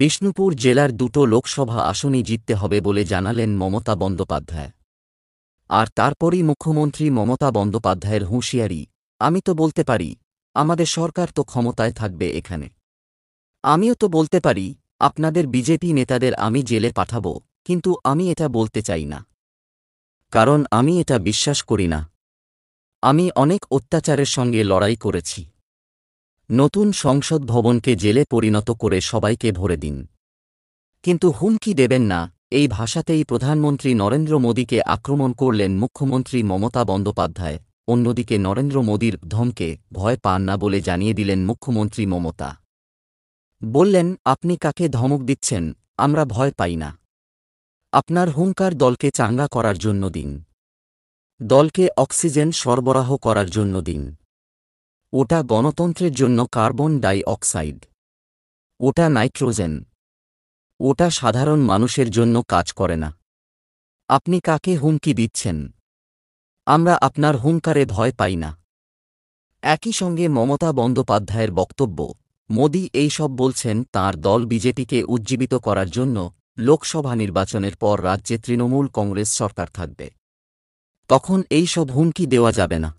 বিষ্ণুপুর জেলার দুটো লোকসভা আসনই জিততে হবে বলে জানালেন মমতা বন্দ্যোপাধ্যায় আর তারপরই মুখ্যমন্ত্রী মমতা বন্দ্যোপাধ্যায়ের হুঁশিয়ারি আমি তো বলতে পারি আমাদের সরকার তো ক্ষমতায় থাকবে এখানে আমিও তো বলতে পারি আপনাদের বিজেপি নেতাদের আমি জেলে পাঠাবো কিন্তু আমি এটা বলতে চাই না কারণ আমি এটা বিশ্বাস করি না আমি অনেক অত্যাচারের সঙ্গে লড়াই করেছি নতুন সংসদ ভবনকে জেলে পরিণত করে সবাইকে ভরে দিন কিন্তু হুমকি দেবেন না এই ভাষাতেই প্রধানমন্ত্রী নরেন্দ্র মোদীকে আক্রমণ করলেন মুখ্যমন্ত্রী মমতা বন্দ্যোপাধ্যায় অন্যদিকে নরেন্দ্র মোদীর ধমকে ভয় পান না বলে জানিয়ে দিলেন মুখ্যমন্ত্রী মমতা বললেন আপনি কাকে ধমক দিচ্ছেন আমরা ভয় পাই না আপনার হুঙ্কার দলকে চাঙ্গা করার জন্য দিন দলকে অক্সিজেন সরবরাহ করার জন্য দিন ওটা গণতন্ত্রের জন্য কার্বন ডাই অক্সাইড ওটা নাইট্রোজেন ওটা সাধারণ মানুষের জন্য কাজ করে না আপনি কাকে হুমকি দিচ্ছেন আমরা আপনার হুঙ্কারে ভয় পাই না একই সঙ্গে মমতা বন্দ্যোপাধ্যায়ের বক্তব্য মোদী এইসব বলছেন তার দল বিজেপিকে উজ্জীবিত করার জন্য লোকসভা নির্বাচনের পর রাজ্যে তৃণমূল কংগ্রেস সরকার থাকবে তখন এই সব হুমকি দেওয়া যাবে না